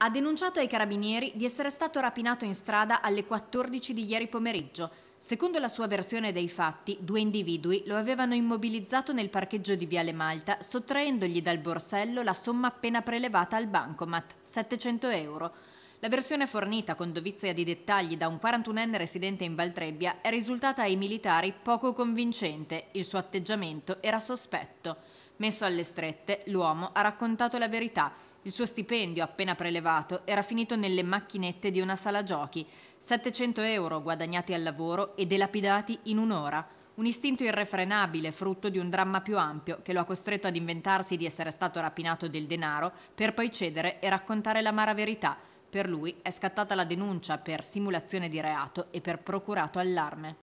ha denunciato ai carabinieri di essere stato rapinato in strada alle 14 di ieri pomeriggio. Secondo la sua versione dei fatti, due individui lo avevano immobilizzato nel parcheggio di Viale Malta, sottraendogli dal borsello la somma appena prelevata al bancomat, 700 euro. La versione fornita con dovizia di dettagli da un 41enne residente in Valtrebbia è risultata ai militari poco convincente, il suo atteggiamento era sospetto. Messo alle strette, l'uomo ha raccontato la verità. Il suo stipendio, appena prelevato, era finito nelle macchinette di una sala giochi. 700 euro guadagnati al lavoro e delapidati in un'ora. Un istinto irrefrenabile, frutto di un dramma più ampio, che lo ha costretto ad inventarsi di essere stato rapinato del denaro, per poi cedere e raccontare l'amara verità. Per lui è scattata la denuncia per simulazione di reato e per procurato allarme.